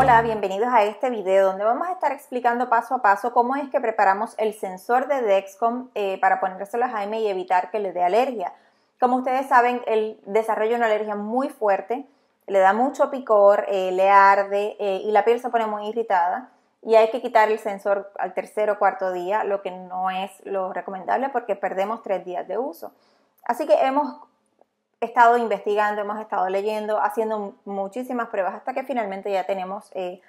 Hola, bienvenidos a este video donde vamos a estar explicando paso a paso cómo es que preparamos el sensor de Dexcom eh, para ponérselo a Jaime y evitar que le dé alergia. Como ustedes saben, él desarrolla una alergia muy fuerte, le da mucho picor, eh, le arde eh, y la piel se pone muy irritada y hay que quitar el sensor al tercer o cuarto día, lo que no es lo recomendable porque perdemos tres días de uso. Así que hemos he estado investigando, hemos estado leyendo, haciendo muchísimas pruebas hasta que finalmente ya tenemos eh,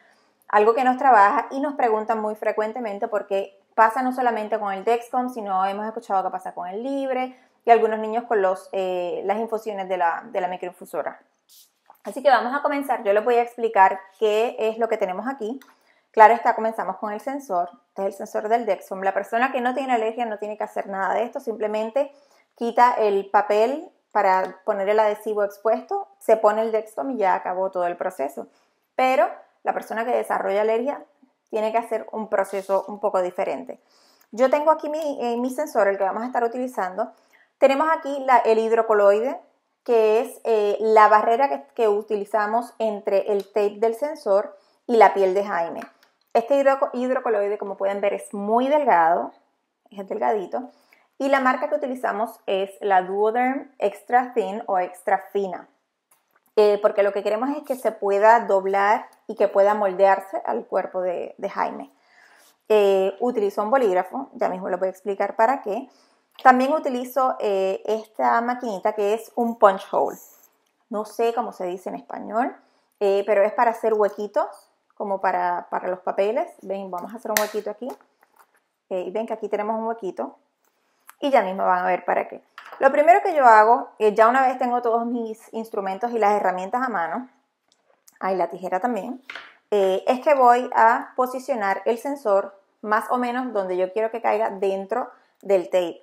algo que nos trabaja y nos preguntan muy frecuentemente porque pasa no solamente con el Dexcom, sino hemos escuchado que pasa con el Libre y algunos niños con los, eh, las infusiones de la, de la microinfusora. Así que vamos a comenzar, yo les voy a explicar qué es lo que tenemos aquí. Claro está, comenzamos con el sensor, este es el sensor del Dexcom. La persona que no tiene alergia no tiene que hacer nada de esto, simplemente quita el papel para poner el adhesivo expuesto, se pone el Dexcom y ya acabó todo el proceso. Pero la persona que desarrolla alergia tiene que hacer un proceso un poco diferente. Yo tengo aquí mi, eh, sensor, el que vamos a estar utilizando. Tenemos aquí el hidrocoloide, que es eh, la barrera que, utilizamos entre el tape del sensor y la piel de Jaime. Este hidrocoloide, como pueden ver, es muy delgado, es delgadito. Y la marca que utilizamos es la Duoderm Extra Thin o Extra Fina. Eh, porque lo que queremos es que se pueda doblar y que pueda moldearse al cuerpo de, Jaime. Eh, utilizo un bolígrafo, ya mismo lo voy a explicar para qué. También utilizo eh, esta maquinita que es un punch hole. No sé cómo se dice en español, pero es para hacer huequitos, como para, para, los papeles. Ven, vamos a hacer un huequito aquí. y ven que aquí tenemos un huequito y ya mismo van a ver para qué. Lo primero que yo hago, eh, ya una vez tengo todos mis instrumentos y las herramientas a mano, hay la tijera también, eh, es que voy a posicionar el sensor más o menos donde yo quiero que caiga dentro del tape.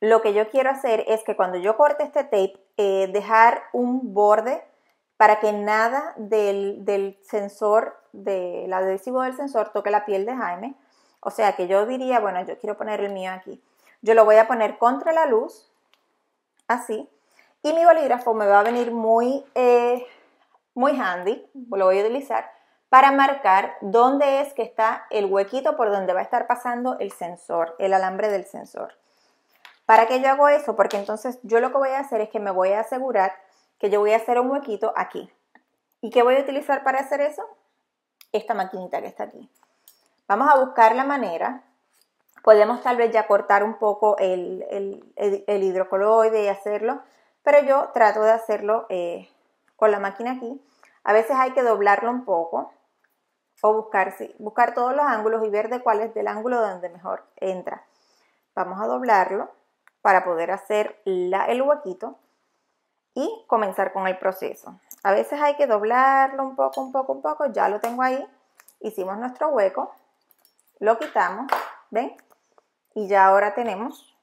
Lo que yo quiero hacer es que cuando yo corte este tape, eh, dejar un borde para que nada del sensor, del adhesivo del sensor toque la piel de Jaime. O sea que yo diría, bueno, yo quiero poner el mío aquí. Yo lo voy a poner contra la luz, así, y mi bolígrafo me va a venir muy, eh, muy handy, lo voy a utilizar para marcar dónde es que está el huequito por donde va a estar pasando el sensor, el alambre del sensor. ¿Para qué yo hago eso? Porque entonces yo lo que voy a hacer es que me voy a asegurar que yo voy a hacer un huequito aquí. ¿Y qué voy a utilizar para hacer eso? Esta maquinita que está aquí. Vamos a buscar la manera Podemos tal vez ya cortar un poco el, hidrocoloide y hacerlo, pero yo trato de hacerlo eh, con la máquina aquí. A veces hay que doblarlo un poco o buscar, buscar todos los ángulos y ver de cuál es del ángulo donde mejor entra. Vamos a doblarlo para poder hacer el huequito y comenzar con el proceso. A veces hay que doblarlo un poco, un poco, un poco. Ya lo tengo ahí. Hicimos nuestro hueco. Lo quitamos. ¿Ven? y ya ahora tenemos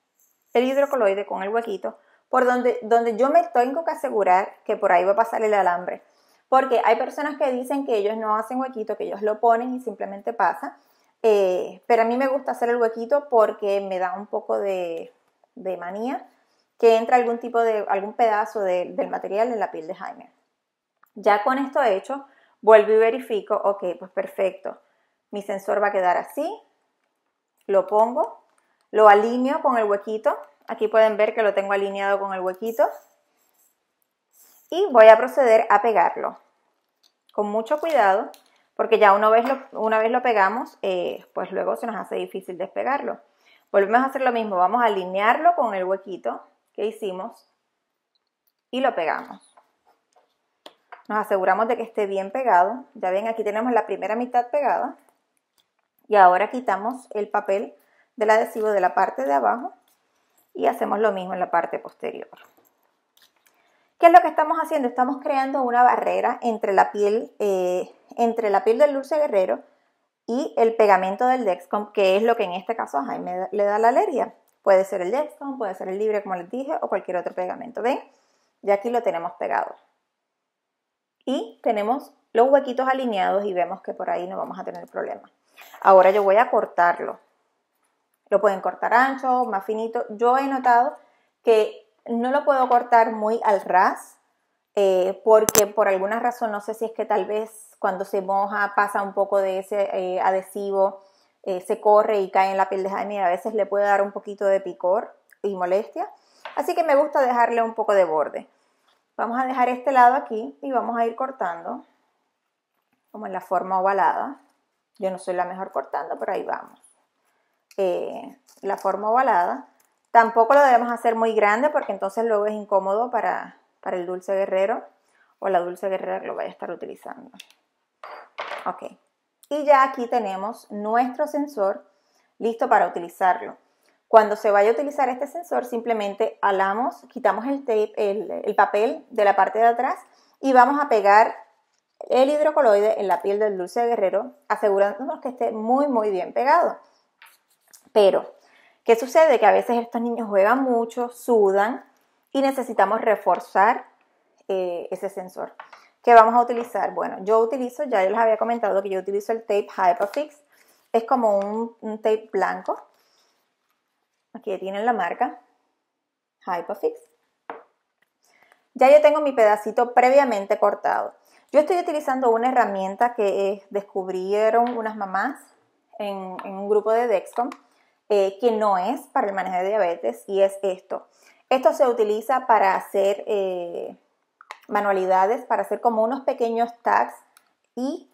el hidrocoloide con el huequito, por donde, donde yo me tengo que asegurar que por ahí va a pasar el alambre. Porque hay personas que dicen que ellos no hacen huequito, que ellos lo ponen y simplemente pasa. Eh, pero a mí me gusta hacer el huequito porque me da un poco de, manía que entra algún tipo de, algún pedazo del material en la piel de Jaime. Ya con esto hecho, vuelvo y verifico, ok, pues perfecto. Mi sensor va a quedar así, lo pongo lo alineo con el huequito. Aquí pueden ver que lo tengo alineado con el huequito. Y voy a proceder a pegarlo. Con mucho cuidado, porque ya una vez lo, una vez lo pegamos, eh, pues luego se nos hace difícil despegarlo. Volvemos a hacer lo mismo, vamos a alinearlo con el huequito que hicimos y lo pegamos. Nos aseguramos de que esté bien pegado. Ya ven, aquí tenemos la primera mitad pegada. Y ahora quitamos el papel del adhesivo de la parte de abajo y hacemos lo mismo en la parte posterior. ¿Qué es lo que estamos haciendo? Estamos creando una barrera entre la piel, eh, entre la piel del dulce guerrero y el pegamento del Dexcom, que es lo que en este caso a Jaime le da la alergia. Puede ser el Dexcom, puede ser el libre, como les dije, o cualquier otro pegamento. ¿Ven? Ya aquí lo tenemos pegado. Y tenemos los huequitos alineados y vemos que por ahí no vamos a tener problema. Ahora yo voy a cortarlo. Lo pueden cortar ancho, más finito. Yo he notado que no lo puedo cortar muy al ras eh, porque por alguna razón, no sé si es que tal vez cuando se moja pasa un poco de ese eh, adhesivo, eh, se corre y cae en la piel de Jaime y a veces le puede dar un poquito de picor y molestia. Así que me gusta dejarle un poco de borde. Vamos a dejar este lado aquí y vamos a ir cortando como en la forma ovalada. Yo no soy la mejor cortando, pero ahí vamos. Eh, la forma ovalada. Tampoco lo debemos hacer muy grande porque entonces luego es incómodo para, el dulce guerrero o la dulce guerrera lo vaya a estar utilizando. Ok, y ya aquí tenemos nuestro sensor listo para utilizarlo. Cuando se vaya a utilizar este sensor, simplemente alamos, quitamos el, tape, el papel de la parte de atrás y vamos a pegar el hidrocoloide en la piel del dulce guerrero, asegurándonos que esté muy, muy bien pegado. Pero, ¿qué sucede? Que a veces estos niños juegan mucho, sudan y necesitamos reforzar eh, ese sensor. ¿Qué vamos a utilizar? Bueno, yo utilizo, ya les había comentado que yo utilizo el tape Hyperfix. Es como un, tape blanco. Aquí tienen la marca Hyperfix. Ya yo tengo mi pedacito previamente cortado. Yo estoy utilizando una herramienta que eh, descubrieron unas mamás en un grupo de Dexcom eh, que no es para el manejo de diabetes y es esto. Esto se utiliza para hacer eh, manualidades, para hacer como unos pequeños tags y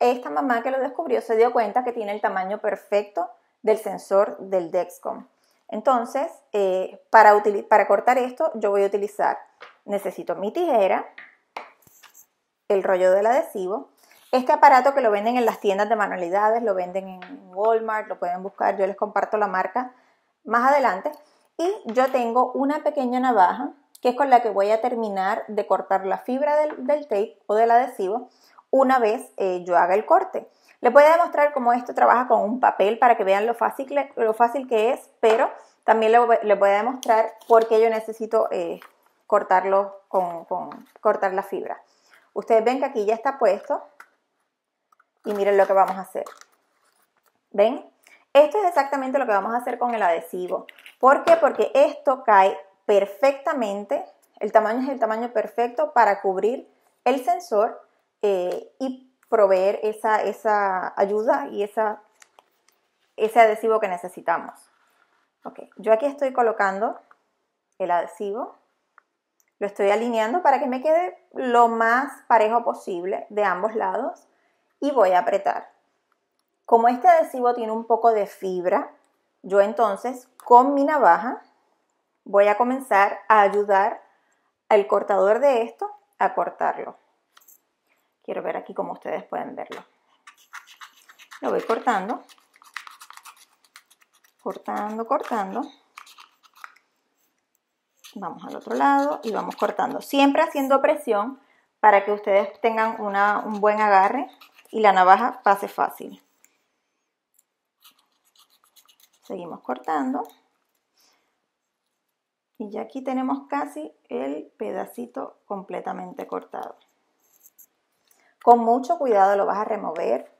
esta mamá que lo descubrió se dio cuenta que tiene el tamaño perfecto del sensor del Dexcom. Entonces, eh, para, para cortar esto yo voy a utilizar, necesito mi tijera, el rollo del adhesivo, este aparato que lo venden en las tiendas de manualidades, lo venden en Walmart, lo pueden buscar, yo les comparto la marca más adelante. Y yo tengo una pequeña navaja que es con la que voy a terminar de cortar la fibra del, tape o del adhesivo una vez eh, yo haga el corte. Les voy a demostrar cómo esto trabaja con un papel para que vean lo fácil, lo fácil que es, pero también les voy a demostrar por qué yo necesito eh, cortarlo con, cortar la fibra. Ustedes ven que aquí ya está puesto, y miren lo que vamos a hacer. ¿Ven? Esto es exactamente lo que vamos a hacer con el adhesivo. ¿Por qué? Porque esto cae perfectamente, el tamaño es el tamaño perfecto para cubrir el sensor eh, y proveer esa, esa ayuda y esa, ese adhesivo que necesitamos. Okay. Yo aquí estoy colocando el adhesivo, lo estoy alineando para que me quede lo más parejo posible de ambos lados y voy a apretar. Como este adhesivo tiene un poco de fibra, yo entonces con mi navaja voy a comenzar a ayudar al cortador de esto a cortarlo. Quiero ver aquí como ustedes pueden verlo. Lo voy cortando, cortando, cortando. Vamos al otro lado y vamos cortando, siempre haciendo presión para que ustedes tengan una, un buen agarre y la navaja pase fácil. Seguimos cortando. Y ya aquí tenemos casi el pedacito completamente cortado. Con mucho cuidado lo vas a remover.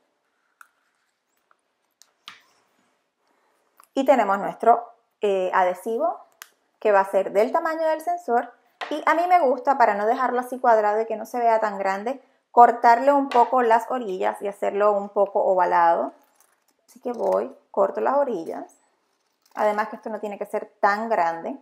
Y tenemos nuestro eh, adhesivo que va a ser del tamaño del sensor. Y a mí me gusta, para no dejarlo así cuadrado y que no se vea tan grande, cortarle un poco las orillas y hacerlo un poco ovalado. Así que voy, corto las orillas. Además que esto no tiene que ser tan grande.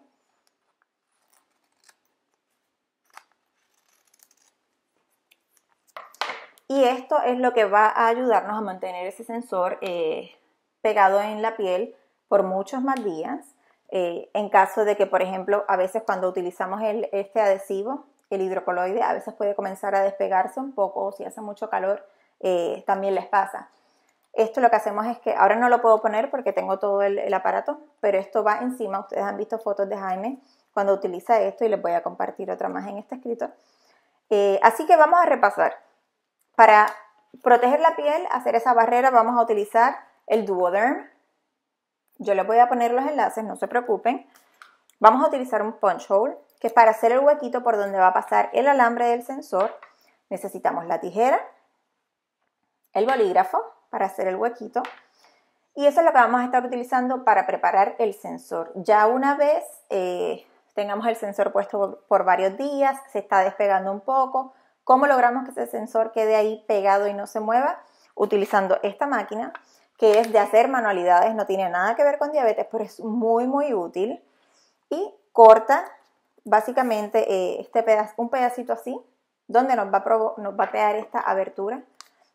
Y esto es lo que va a ayudarnos a mantener ese sensor eh, pegado en la piel por muchos más días. Eh, en caso de que, por ejemplo, a veces cuando utilizamos este adhesivo, el hidrocoloide a veces puede comenzar a despegarse un poco o si hace mucho calor eh, también les pasa. Esto lo que hacemos es que ahora no lo puedo poner porque tengo todo el, aparato, pero esto va encima. Ustedes han visto fotos de Jaime cuando utiliza esto y les voy a compartir otra más en este escrito. Eh, así que vamos a repasar. Para proteger la piel, hacer esa barrera, vamos a utilizar el Duoderm. Yo les voy a poner los enlaces, no se preocupen. Vamos a utilizar un punch hole que para hacer el huequito por donde va a pasar el alambre del sensor, necesitamos la tijera, el bolígrafo para hacer el huequito y eso es lo que vamos a estar utilizando para preparar el sensor. Ya una vez eh, tengamos el sensor puesto por varios días, se está despegando un poco, ¿cómo logramos que ese sensor quede ahí pegado y no se mueva? Utilizando esta máquina que es de hacer manualidades, no tiene nada que ver con diabetes, pero es muy muy útil y corta básicamente eh, este pedazo, un pedacito así, donde nos va, a nos va esta abertura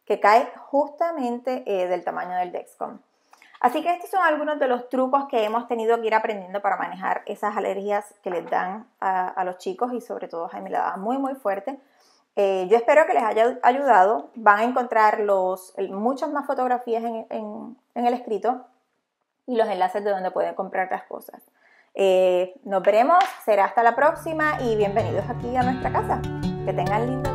que cae justamente eh, del tamaño del Dexcom. Así que estos son algunos de los trucos que hemos tenido que ir aprendiendo para manejar esas alergias que les dan a, los chicos y sobre todo a la da muy muy fuerte. Eh, yo espero que les haya ayudado. Van a encontrar muchas más fotografías en, en el escrito y los enlaces de donde pueden comprar las cosas. Eh, nos veremos, será hasta la próxima y bienvenidos aquí a nuestra casa. Que tengan lindo